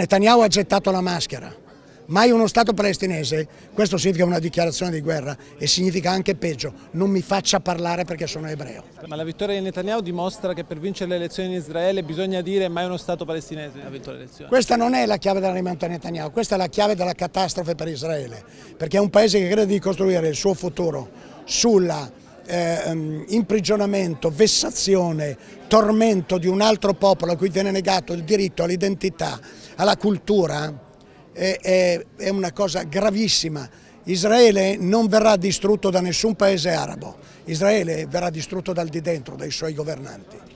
Netanyahu ha gettato la maschera, mai uno Stato palestinese, questo significa una dichiarazione di guerra e significa anche peggio, non mi faccia parlare perché sono ebreo. Ma la vittoria di Netanyahu dimostra che per vincere le elezioni in Israele bisogna dire mai uno Stato palestinese ha vinto le elezioni. Questa non è la chiave della rimonta di Netanyahu, questa è la chiave della catastrofe per Israele, perché è un paese che crede di costruire il suo futuro sulla eh, ehm, imprigionamento, vessazione, tormento di un altro popolo a cui viene negato il diritto all'identità, alla cultura, è, è, è una cosa gravissima. Israele non verrà distrutto da nessun paese arabo, Israele verrà distrutto dal di dentro, dai suoi governanti.